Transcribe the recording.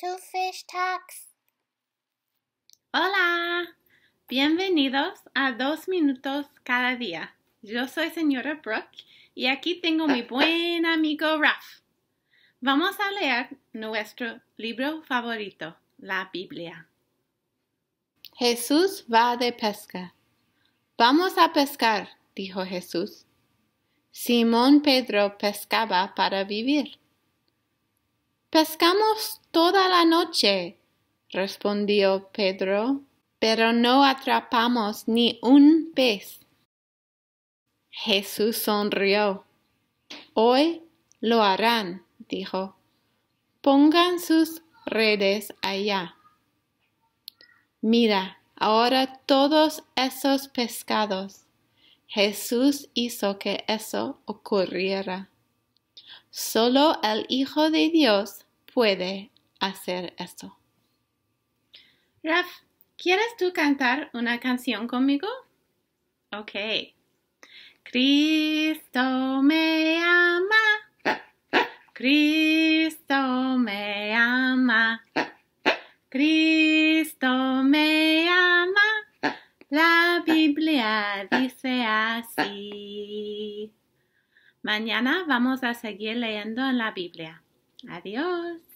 Fish Hola, bienvenidos a Dos Minutos Cada Día. Yo soy señora Brooke y aquí tengo mi buen amigo Ralph. Vamos a leer nuestro libro favorito, la Biblia. Jesús va de pesca. Vamos a pescar, dijo Jesús. Simón Pedro pescaba para vivir pescamos toda la noche, respondió Pedro, pero no atrapamos ni un pez. Jesús sonrió. Hoy lo harán, dijo. Pongan sus redes allá. Mira, ahora todos esos pescados. Jesús hizo que eso ocurriera. Solo el Hijo de Dios puede hacer esto. Raf, ¿quieres tú cantar una canción conmigo? Ok. Cristo me ama. Cristo me ama. Cristo me ama. La Biblia dice así. Mañana vamos a seguir leyendo en la Biblia. Adiós.